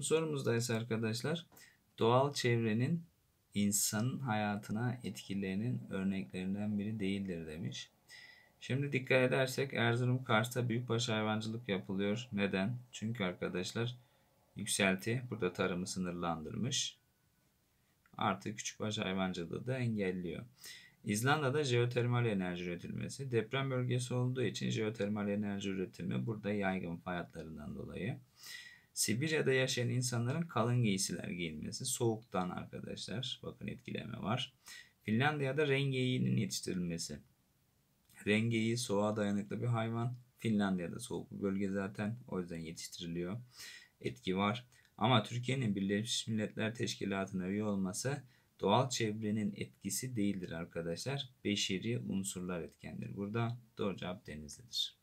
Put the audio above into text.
Bu sorumuzda ise arkadaşlar doğal çevrenin insanın hayatına etkilerinin örneklerinden biri değildir demiş. Şimdi dikkat edersek Erzurum Kars'ta büyükbaş hayvancılık yapılıyor. Neden? Çünkü arkadaşlar yükselti burada tarımı sınırlandırmış. Artı küçükbaş hayvancılığı da engelliyor. İzlanda'da jeotermal enerji üretilmesi deprem bölgesi olduğu için jeotermal enerji üretimi burada yaygın fayatlarından dolayı. Sibirya'da yaşayan insanların kalın giysiler giyinmesi, soğuktan arkadaşlar bakın etkileme var. Finlandiya'da rengeğinin yetiştirilmesi. Rengeği soğuğa dayanıklı bir hayvan. Finlandiya'da soğuk bir bölge zaten o yüzden yetiştiriliyor. Etki var. Ama Türkiye'nin Birleşmiş Milletler Teşkilatı'na üye olması doğal çevrenin etkisi değildir arkadaşlar. Beşeri unsurlar etkendir. Burada doğru cevap denizlidir.